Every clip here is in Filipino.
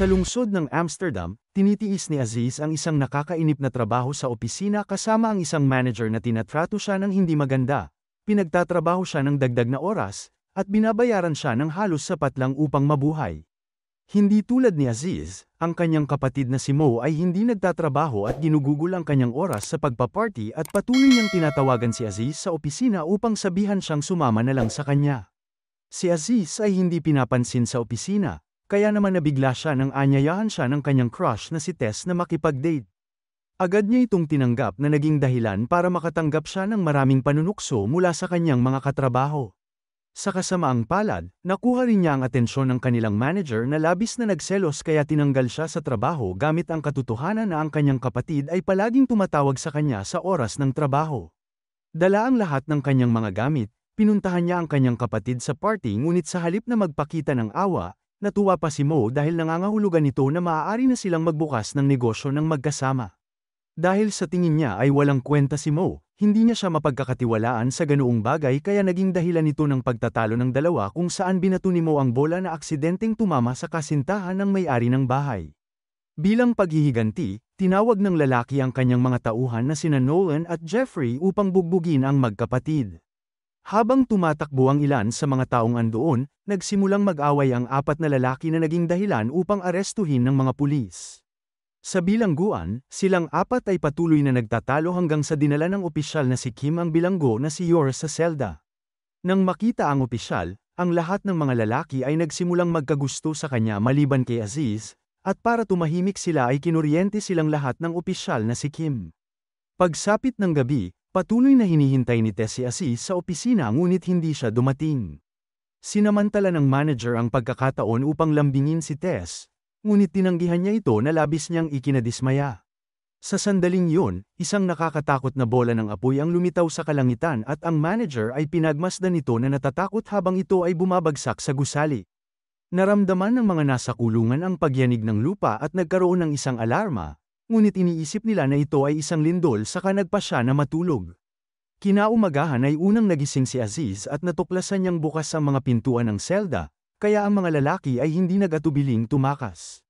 Sa lungsod ng Amsterdam, tinitiis ni Aziz ang isang nakakainip na trabaho sa opisina kasama ang isang manager na tinatrato siya ng hindi maganda. Pinagtatrabaho siya ng dagdag na oras, at binabayaran siya ng halos sapat lang upang mabuhay. Hindi tulad ni Aziz, ang kanyang kapatid na si Mo ay hindi nagtatrabaho at ginugugol ang kanyang oras sa pagpa-party at patuloy niyang tinatawagan si Aziz sa opisina upang sabihan siyang sumama na lang sa kanya. Si Aziz ay hindi pinapansin sa opisina, kaya naman nabigla siya nang anyayahan siya ng kanyang crush na si Tess na makipag-date. Agad niya itong tinanggap na naging dahilan para makatanggap siya ng maraming panunukso mula sa kanyang mga katrabaho. Sa kasamaang palad, nakuha rin niya ang atensyon ng kanilang manager na labis na nagselos kaya tinanggal siya sa trabaho gamit ang katotohanan na ang kanyang kapatid ay palaging tumatawag sa kanya sa oras ng trabaho. Dala ang lahat ng kanyang mga gamit, pinuntahan niya ang kanyang kapatid sa party ngunit sa halip na magpakita ng awa Natuwa pa si Mo dahil nangangahulugan ito na maaari na silang magbukas ng negosyo ng magkasama. Dahil sa tingin niya ay walang kwenta si Mo, hindi niya siya mapagkakatiwalaan sa ganoong bagay kaya naging dahilan ito ng pagtatalo ng dalawa kung saan binato ni Mo ang bola na aksidenteng tumama sa kasintahan ng may-ari ng bahay. Bilang paghihiganti, tinawag ng lalaki ang kanyang mga tauhan na sina Nolan at Jeffrey upang bugbugin ang magkapatid. Habang tumatakbo ang ilan sa mga taong andoon, nagsimulang mag-away ang apat na lalaki na naging dahilan upang arestuhin ng mga pulis. Sa bilangguan, silang apat ay patuloy na nagtatalo hanggang sa dinala ng opisyal na si Kim ang bilanggo na si Yor sa selda. Nang makita ang opisyal, ang lahat ng mga lalaki ay nagsimulang magkagusto sa kanya maliban kay Aziz, at para tumahimik sila ay kinuryente silang lahat ng opisyal na si Kim. Pagsapit ng gabi, Patuloy na hinihintay ni Tess si Asis sa opisina ngunit hindi siya dumating. Sinamantala ng manager ang pagkakataon upang lambingin si Tess, ngunit tinanggihan niya ito na labis niyang ikinadismaya. Sa sandaling yun, isang nakakatakot na bola ng apoy ang lumitaw sa kalangitan at ang manager ay pinagmasdan nito na natatakot habang ito ay bumabagsak sa gusali. Naramdaman ng mga nasa kulungan ang pagyanig ng lupa at nagkaroon ng isang alarma, ngunit iniisip nila na ito ay isang lindol saka nagpa siya na matulog. Kinaumagahan ay unang nagising si Aziz at natuklasan niyang bukas ang mga pintuan ng selda, kaya ang mga lalaki ay hindi nagatubiling tumakas.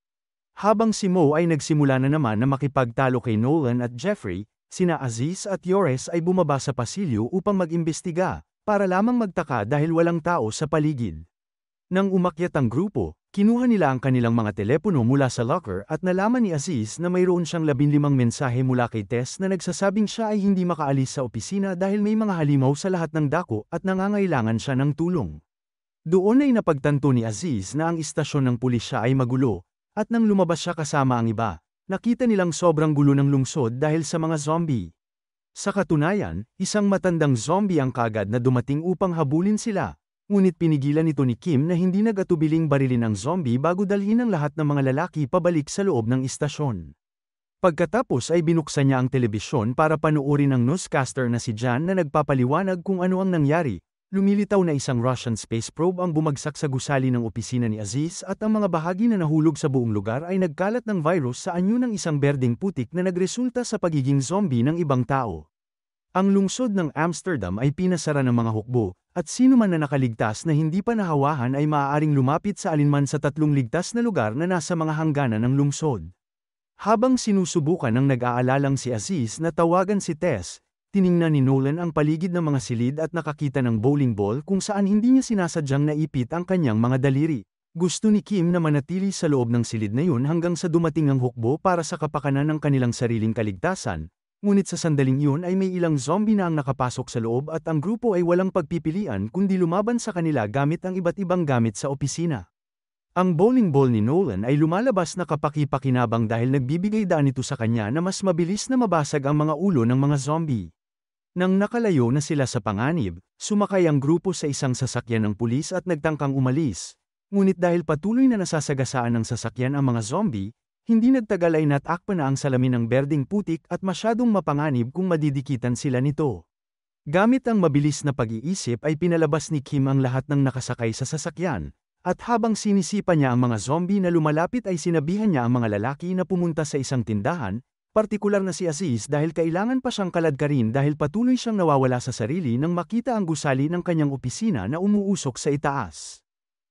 Habang si Mo ay nagsimula na naman na makipagtalo kay Nolan at Jeffrey, sina Aziz at Yores ay bumaba sa pasilyo upang mag-imbestiga, para lamang magtaka dahil walang tao sa paligid. Nang umakyat ang grupo, Kinuha nila ang kanilang mga telepono mula sa locker at nalaman ni Aziz na mayroon siyang 15 mensahe mula kay Tess na nagsasabing siya ay hindi makaalis sa opisina dahil may mga halimaw sa lahat ng dako at nangangailangan siya ng tulong. Doon ay napagtanto ni Aziz na ang istasyon ng pulisya ay magulo, at nang lumabas siya kasama ang iba, nakita nilang sobrang gulo ng lungsod dahil sa mga zombie. Sa katunayan, isang matandang zombie ang kagad na dumating upang habulin sila, ngunit pinigilan ito ni Kim na hindi nagatubiling barilin ang zombie bago dalhin ang lahat ng mga lalaki pabalik sa loob ng istasyon. Pagkatapos ay binuksan niya ang telebisyon para panuorin ang newscaster na si Jan na nagpapaliwanag kung ano ang nangyari. Lumilitaw na isang Russian space probe ang bumagsak sa gusali ng opisina ni Aziz at ang mga bahagi na nahulog sa buong lugar ay nagkalat ng virus sa anyo ng isang berding putik na nagresulta sa pagiging zombie ng ibang tao. Ang lungsod ng Amsterdam ay pinasara ng mga hukbo, at sino man na nakaligtas na hindi pa nahawahan ay maaaring lumapit sa alinman sa tatlong ligtas na lugar na nasa mga hangganan ng lungsod. Habang sinusubukan ng nag-aalalang si Aziz na tawagan si Tess, tiningnan ni Nolan ang paligid ng mga silid at nakakita ng bowling ball kung saan hindi niya sinasadyang naipit ang kanyang mga daliri. Gusto ni Kim na manatili sa loob ng silid na yun hanggang sa dumating ang hukbo para sa kapakanan ng kanilang sariling kaligtasan, ngunit sa sandaling iyon ay may ilang zombie na ang nakapasok sa loob at ang grupo ay walang pagpipilian kundi lumaban sa kanila gamit ang iba't ibang gamit sa opisina. Ang bowling ball ni Nolan ay lumalabas na kapaki-pakinabang dahil nagbibigay daan ito sa kanya na mas mabilis na mabasag ang mga ulo ng mga zombie. Nang nakalayo na sila sa panganib, sumakay ang grupo sa isang sasakyan ng pulis at nagtangkang umalis. Ngunit dahil patuloy na nasasagasaan ng sasakyan ang mga zombie, hindi nagtagal ay natakpan na ang salamin ng berding putik at masyadong mapanganib kung madidikitan sila nito. Gamit ang mabilis na pag-iisip ay pinalabas ni Kim ang lahat ng nakasakay sa sasakyan, at habang sinisipa niya ang mga zombie na lumalapit ay sinabihan niya ang mga lalaki na pumunta sa isang tindahan, partikular na si Aziz dahil kailangan pa siyang kaladkarin dahil patuloy siyang nawawala sa sarili nang makita ang gusali ng kanyang opisina na umuusok sa itaas.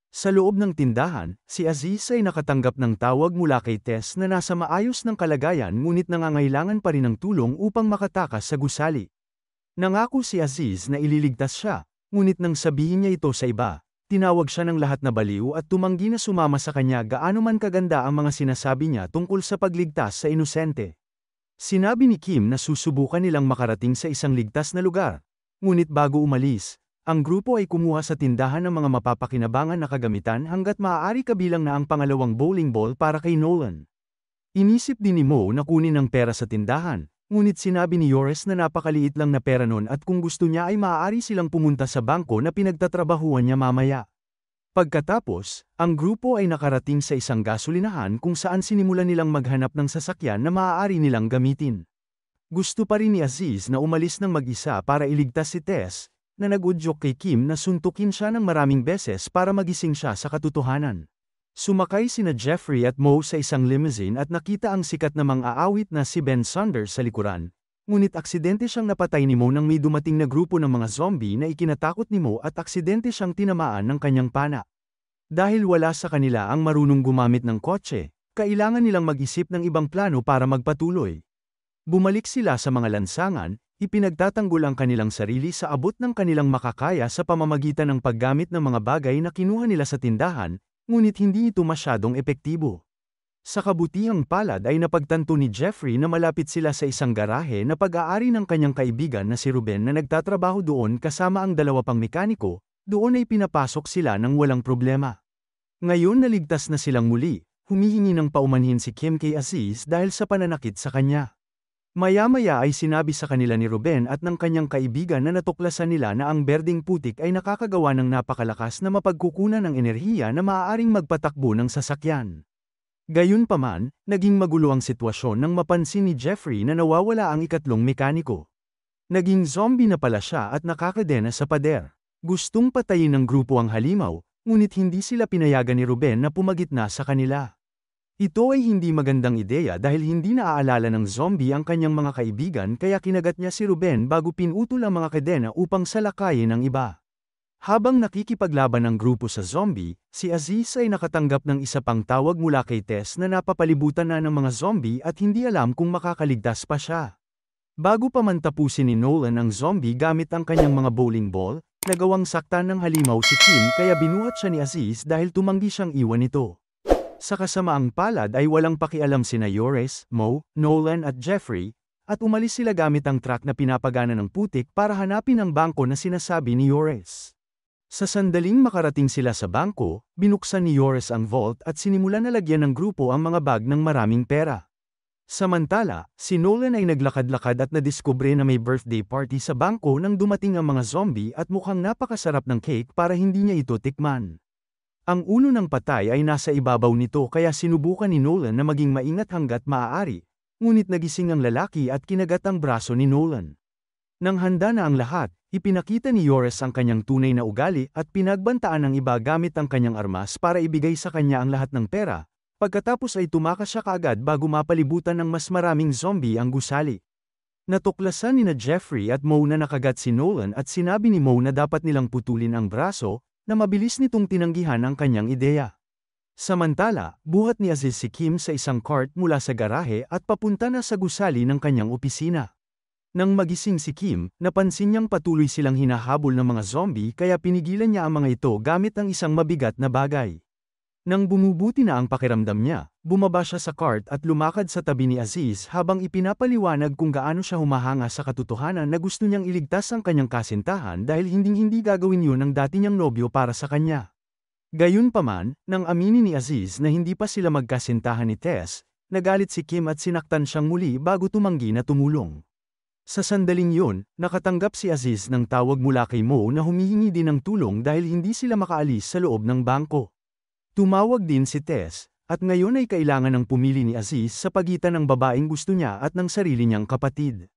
Sa loob ng tindahan, si Aziz ay nakatanggap ng tawag mula kay Tess na nasa maayos ng kalagayan ngunit nangangailangan pa rin ng tulong upang makatakas sa gusali. Nangako si Aziz na ililigtas siya, ngunit nang sabihin niya ito sa iba, tinawag siya ng lahat na baliw at tumanggi na sumama sa kanya gaano man kaganda ang mga sinasabi niya tungkol sa pagligtas sa inosente. Sinabi ni Kim na susubukan nilang makarating sa isang ligtas na lugar, ngunit bago umalis, ang grupo ay kumuha sa tindahan ng mga mapapakinabangan na kagamitan hanggat maaari kabilang na ang pangalawang bowling ball para kay Nolan. Inisip din ni Mo na kunin ang pera sa tindahan, ngunit sinabi ni Yores na napakaliit lang na pera noon at kung gusto niya ay maaari silang pumunta sa bangko na pinagtatrabahuan niya mamaya. Pagkatapos, ang grupo ay nakarating sa isang gasolinahan kung saan sinimulan nilang maghanap ng sasakyan na maaari nilang gamitin. Gusto pa rin ni Aziz na umalis ng mag-isa para iligtas si Tess, na nagudyok kay Kim na suntukin siya ng maraming beses para magising siya sa katotohanan. Sumakay sina Jeffrey at Moe sa isang limousine at nakita ang sikat na mang-aawit na si Ben Saunders sa likuran, ngunit aksidente siyang napatay ni Moe nang may dumating na grupo ng mga zombie na ikinatakot ni Moe at aksidente siyang tinamaan ng kanyang pana. Dahil wala sa kanila ang marunong gumamit ng kotse, kailangan nilang mag-isip ng ibang plano para magpatuloy. Bumalik sila sa mga lansangan, ipinagtatanggol ang kanilang sarili sa abot ng kanilang makakaya sa pamamagitan ng paggamit ng mga bagay na kinuha nila sa tindahan, ngunit hindi ito masyadong epektibo. Sa kabutihang palad ay napagtanto ni Jeffrey na malapit sila sa isang garahe na pag-aari ng kanyang kaibigan na si Ruben na nagtatrabaho doon kasama ang dalawa pang mekaniko, doon ay pinapasok sila ng walang problema. Ngayon naligtas na silang muli, humihingi ng paumanhin si Kim kay Aziz dahil sa pananakit sa kanya. Maya-maya ay sinabi sa kanila ni Ruben at ng kanyang kaibigan na natuklasan nila na ang berding putik ay nakakagawa ng napakalakas na mapagkukunan ng enerhiya na maaaring magpatakbo ng sasakyan. Gayunpaman, naging magulo ang sitwasyon nang mapansin ni Jeffrey na nawawala ang ikatlong mekaniko. Naging zombie na pala siya at nakakadena sa pader. Gustong patayin ng grupo ang halimaw, ngunit hindi sila pinayagan ni Ruben na pumagitna sa kanila. Ito ay hindi magandang ideya dahil hindi naaalala ng zombie ang kanyang mga kaibigan kaya kinagat niya si Ruben bago pinutol ang mga kadena upang salakayin ang iba. Habang nakikipaglaban ang grupo sa zombie, si Aziz ay nakatanggap ng isa pang tawag mula kay Tess na napapalibutan na ng mga zombie at hindi alam kung makakaligtas pa siya. Bago pa man tapusin ni Nolan ang zombie gamit ang kanyang mga bowling ball, nagawang saktan ng halimaw si Kim kaya binuhat siya ni Aziz dahil tumanggi siyang iwan ito. Sa kasamaang palad ay walang pakialam sina Yores, Mo, Nolan at Jeffrey, at umalis sila gamit ang truck na pinapagana ng putik para hanapin ang bangko na sinasabi ni Yores. Sa sandaling makarating sila sa bangko, binuksan ni Yores ang vault at sinimulan na lagyan ng grupo ang mga bag ng maraming pera. Samantala, si Nolan ay naglakad-lakad at nadiskubre na may birthday party sa bangko nang dumating ang mga zombie at mukhang napakasarap ng cake para hindi niya ito tikman. Ang ulo ng patay ay nasa ibabaw nito kaya sinubukan ni Nolan na maging maingat hanggat maaari, ngunit nagising ang lalaki at kinagat ang braso ni Nolan. Nang handa na ang lahat, ipinakita ni Yores ang kanyang tunay na ugali at pinagbantaan ang iba gamit ang kanyang armas para ibigay sa kanya ang lahat ng pera, pagkatapos ay tumakas siya kaagad bago mapalibutan ng mas maraming zombie ang gusali. Natuklasan ni na Jeffrey at Mo na nakagat si Nolan at sinabi ni Mo na dapat nilang putulin ang braso, na mabilis nitong tinanggihan ang kanyang ideya. Samantala, buhat ni Aziz si Kim sa isang cart mula sa garahe at papunta na sa gusali ng kanyang opisina. Nang magising si Kim, napansin niyang patuloy silang hinahabol ng mga zombie kaya pinigilan niya ang mga ito gamit ang isang mabigat na bagay. Nang bumubuti na ang pakiramdam niya, bumaba siya sa cart at lumakad sa tabi ni Aziz habang ipinapaliwanag kung gaano siya humahanga sa katotohanan na gusto niyang iligtas ang kanyang kasintahan dahil hinding-hindi gagawin yun ng dati niyang nobyo para sa kanya. Gayunpaman, nang aminin ni Aziz na hindi pa sila magkasintahan ni Tess, nagalit si Kim at sinaktan siyang muli bago tumanggi na tumulong. Sa sandaling yun, nakatanggap si Aziz ng tawag mula kay Mo na humihingi din ng tulong dahil hindi sila makaalis sa loob ng bangko. Tumawag din si Tess, at ngayon ay kailangan ng pumili ni Aziz sa pagitan ng babaeng gusto niya at ng sarili niyang kapatid.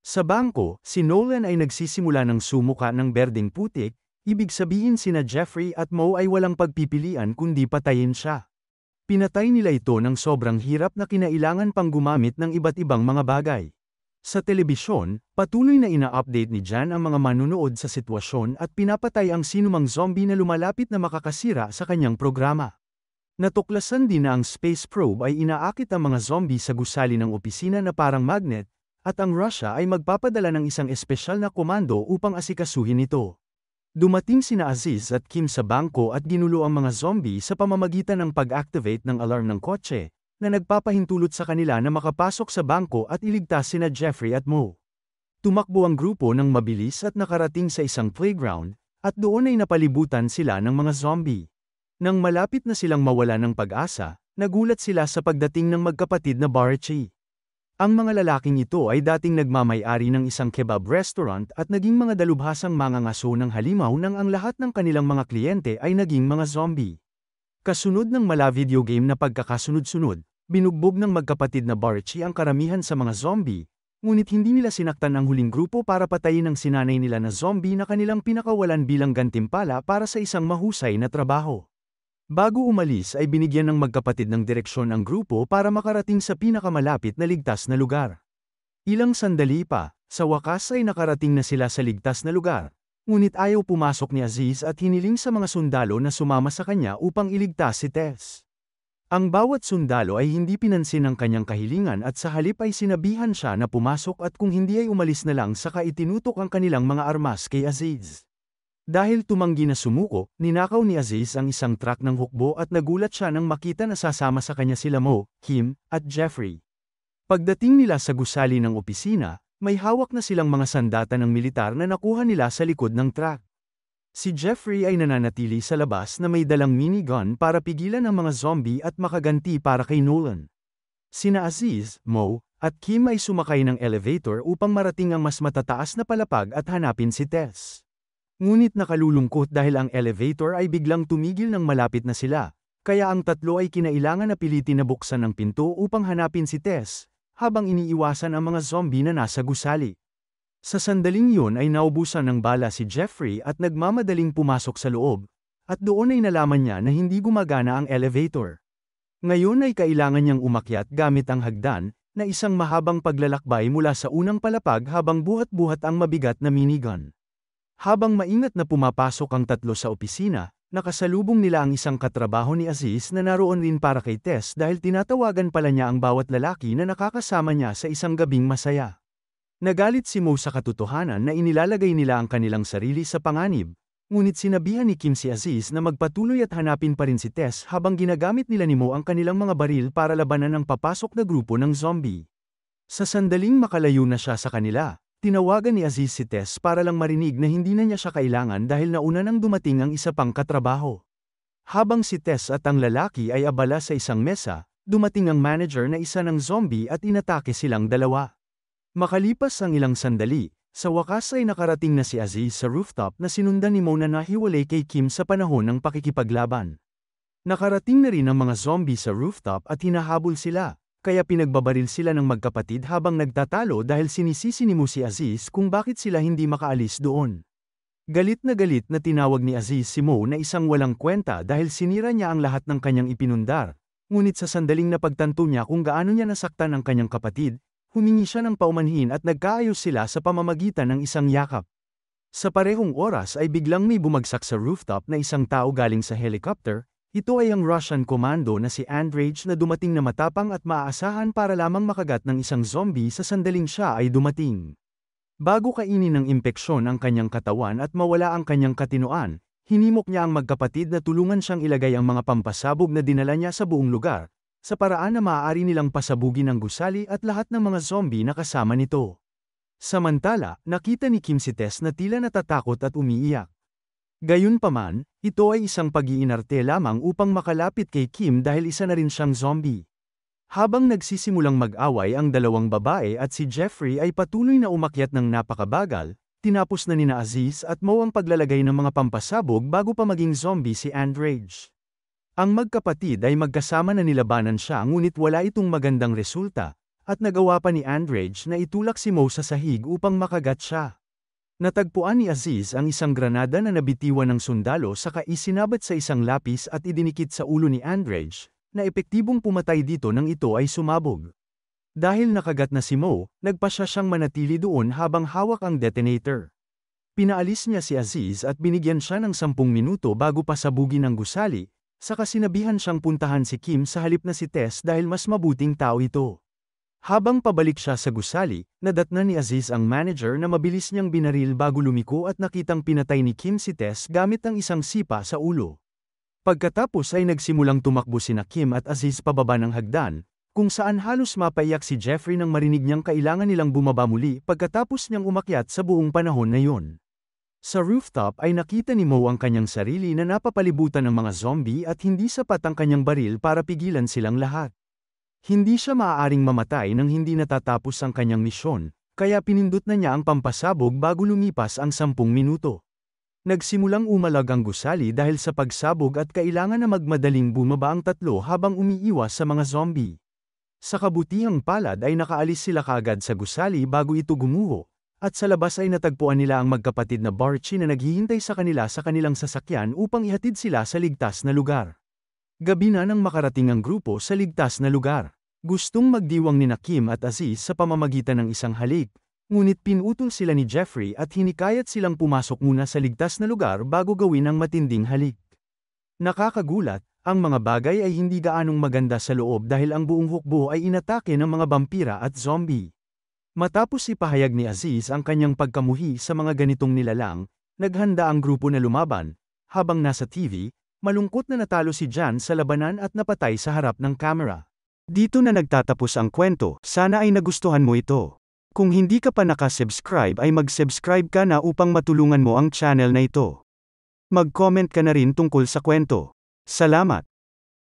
Sa bangko, si Nolan ay nagsisimula ng sumuka ng berdeng putik, ibig sabihin sina Jeffrey at Mo ay walang pagpipilian kundi patayin siya. Pinatay nila ito ng sobrang hirap na kinailangan pang gumamit ng iba't ibang mga bagay. Sa telebisyon, patuloy na ina-update ni Jan ang mga manunood sa sitwasyon at pinapatay ang sinumang zombie na lumalapit na makakasira sa kanyang programa. Natuklasan din na ang space probe ay inaakit ang mga zombie sa gusali ng opisina na parang magnet, at ang Russia ay magpapadala ng isang espesyal na komando upang asikasuhin ito. Dumating sina Aziz at Kim sa bangko at ginulo ang mga zombie sa pamamagitan ng pag-activate ng alarm ng kotse, na nagpapahintulot sa kanila na makapasok sa bangko at iligtas sina Jeffrey at Moe. Tumakbo ang grupo ng mabilis at nakarating sa isang playground, at doon ay napalibutan sila ng mga zombie. Nang malapit na silang mawala ng pag-asa, nagulat sila sa pagdating ng magkapatid na Barachi. Ang mga lalaking ito ay dating nagmamayari ng isang kebab restaurant at naging mga dalubhasang mga ngaso ng halimaw nang ang lahat ng kanilang mga kliyente ay naging mga zombie. Kasunod ng mala video game na pagkakasunod-sunod, binugbog ng magkapatid na Barchi ang karamihan sa mga zombie, ngunit hindi nila sinaktan ang huling grupo para patayin ang sinanay nila na zombie na kanilang pinakawalan bilang gantimpala para sa isang mahusay na trabaho. Bago umalis ay binigyan ng magkapatid ng direksyon ang grupo para makarating sa pinakamalapit na ligtas na lugar. Ilang sandali pa, sa wakas ay nakarating na sila sa ligtas na lugar, Ngunit ayaw pumasok ni Aziz at hiniling sa mga sundalo na sumama sa kanya upang iligtas si Tess. Ang bawat sundalo ay hindi pinansin ang kanyang kahilingan at sa halip ay sinabihan siya na pumasok at kung hindi ay umalis na lang saka itinutok ang kanilang mga armas kay Aziz. Dahil tumanggi na sumuko, ninakaw ni Aziz ang isang truck ng hukbo at nagulat siya nang makita na sasama sa kanya sila Mo, Kim, at Jeffrey. Pagdating nila sa gusali ng opisina, may hawak na silang mga sandata ng militar na nakuha nila sa likod ng truck. Si Jeffrey ay nananatili sa labas na may dalang minigun para pigilan ang mga zombie at makaganti para kay Nolan. Sina Aziz, Mo, at Kim ay sumakay ng elevator upang marating ang mas matataas na palapag at hanapin si Tess. Ngunit nakalulungkot dahil ang elevator ay biglang tumigil ng malapit na sila, kaya ang tatlo ay kinailangan na pilitin na buksan ang pinto upang hanapin si Tess, habang iniiwasan ang mga zombie na nasa gusali. Sa sandaling yun ay naubusan ng bala si Jeffrey at nagmamadaling pumasok sa loob, at doon ay nalaman niya na hindi gumagana ang elevator. Ngayon ay kailangan niyang umakyat gamit ang hagdan, na isang mahabang paglalakbay mula sa unang palapag habang buhat-buhat ang mabigat na minigun. Habang maingat na pumapasok ang tatlo sa opisina, nakasalubong nila ang isang katrabaho ni Aziz na naroon rin para kay Tess dahil tinatawagan pala niya ang bawat lalaki na nakakasama niya sa isang gabing masaya. Nagalit si Mo sa katotohanan na inilalagay nila ang kanilang sarili sa panganib, ngunit sinabihan ni Kim si Aziz na magpatuloy at hanapin pa rin si Tess habang ginagamit nila ni Mo ang kanilang mga baril para labanan ang papasok na grupo ng zombie. Sa sandaling makalayo na siya sa kanila, tinawagan ni Aziz si Tess para lang marinig na hindi na niya siya kailangan dahil nauna nang dumating ang isa pang katrabaho. Habang si Tess at ang lalaki ay abala sa isang mesa, dumating ang manager na isa ng zombie at inatake silang dalawa. Makalipas ang ilang sandali, sa wakas ay nakarating na si Aziz sa rooftop na sinundan ni Mona na hiwalay kay Kim sa panahon ng pakikipaglaban. Nakarating na rin ang mga zombie sa rooftop at hinahabol sila, kaya pinagbabaril sila ng magkapatid habang nagtatalo dahil sinisisi ni Mu si Aziz kung bakit sila hindi makaalis doon. Galit na galit na tinawag ni Aziz si Mo na isang walang kwenta dahil sinira niya ang lahat ng kanyang ipinundar, ngunit sa sandaling napagtanto niya kung gaano niya nasaktan ang kanyang kapatid, Humingi siya ng paumanhin at nagkaayos sila sa pamamagitan ng isang yakap. Sa parehong oras ay biglang may bumagsak sa rooftop na isang tao galing sa helicopter, ito ay ang Russian commando na si Andrage na dumating na matapang at maaasahan para lamang makagat ng isang zombie sa sandaling siya ay dumating. Bago kainin ng impeksyon ang kanyang katawan at mawala ang kanyang katinoan, hinimok niya ang magkapatid na tulungan siyang ilagay ang mga pampasabog na dinala niya sa buong lugar, sa paraan na maaari nilang pasabugin ang gusali at lahat ng mga zombie na kasama nito. Samantala, nakita ni Kim si Tess na tila natatakot at umiiyak. Gayunpaman, ito ay isang pag-iinarte lamang upang makalapit kay Kim dahil isa na rin siyang zombie. Habang nagsisimulang mag-away ang dalawang babae at si Jeffrey ay patuloy na umakyat ng napakabagal, tinapos na ni na Aziz at Mo ang paglalagay ng mga pampasabog bago pa maging zombie si Andrage. Ang magkapatid ay magkasama na nilabanan siya ngunit wala itong magandang resulta, at nagawa pa ni Andrej na itulak si Mo sa sahig upang makagat siya. Natagpuan ni Aziz ang isang granada na nabitiwan ng sundalo saka isinabat sa isang lapis at idinikit sa ulo ni Andrej, na epektibong pumatay dito nang ito ay sumabog. Dahil nakagat na si Mo, nagpasya siyang manatili doon habang hawak ang detonator. Pinaalis niya si Aziz at binigyan siya ng sampung minuto bago pasabugin ang gusali, Saka sinabihan siyang puntahan si Kim sa halip na si Tess dahil mas mabuting tao ito. Habang pabalik siya sa gusali, nadatna ni Aziz ang manager na mabilis niyang binaril bago lumiko at nakitang pinatay ni Kim si Tess gamit ang isang sipa sa ulo. Pagkatapos ay nagsimulang tumakbo sina Kim at Aziz pababa ng hagdan, kung saan halos mapaiyak si Jeffrey nang marinig niyang kailangan nilang bumaba muli pagkatapos niyang umakyat sa buong panahon na yun. Sa rooftop ay nakita ni Mo ang kanyang sarili na napapalibutan ng mga zombie at hindi sapat ang kanyang baril para pigilan silang lahat. Hindi siya maaaring mamatay nang hindi natatapos ang kanyang misyon, kaya pinindot na niya ang pampasabog bago lumipas ang sampung minuto. Nagsimulang umalag ang gusali dahil sa pagsabog at kailangan na magmadaling bumaba ang tatlo habang umiiwas sa mga zombie. Sa kabutihang palad ay nakaalis sila kaagad sa gusali bago ito gumuho, at sa labas ay natagpuan nila ang magkapatid na Barchi na naghihintay sa kanila sa kanilang sasakyan upang ihatid sila sa ligtas na lugar. Gabi na nang makarating ang grupo sa ligtas na lugar. Gustong magdiwang ni Nakim at Aziz sa pamamagitan ng isang halik, ngunit pinutol sila ni Jeffrey at hinikayat silang pumasok muna sa ligtas na lugar bago gawin ang matinding halik. Nakakagulat, ang mga bagay ay hindi gaanong maganda sa loob dahil ang buong hukbo ay inatake ng mga vampira at zombie. Matapos ipahayag ni Aziz ang kanyang pagkamuhi sa mga ganitong nilalang, naghanda ang grupo na lumaban, habang nasa TV, malungkot na natalo si Jan sa labanan at napatay sa harap ng kamera. Dito na nagtatapos ang kwento, sana ay nagustuhan mo ito. Kung hindi ka pa nakasubscribe ay mag-subscribe ka na upang matulungan mo ang channel na ito. Mag-comment ka na rin tungkol sa kwento. Salamat!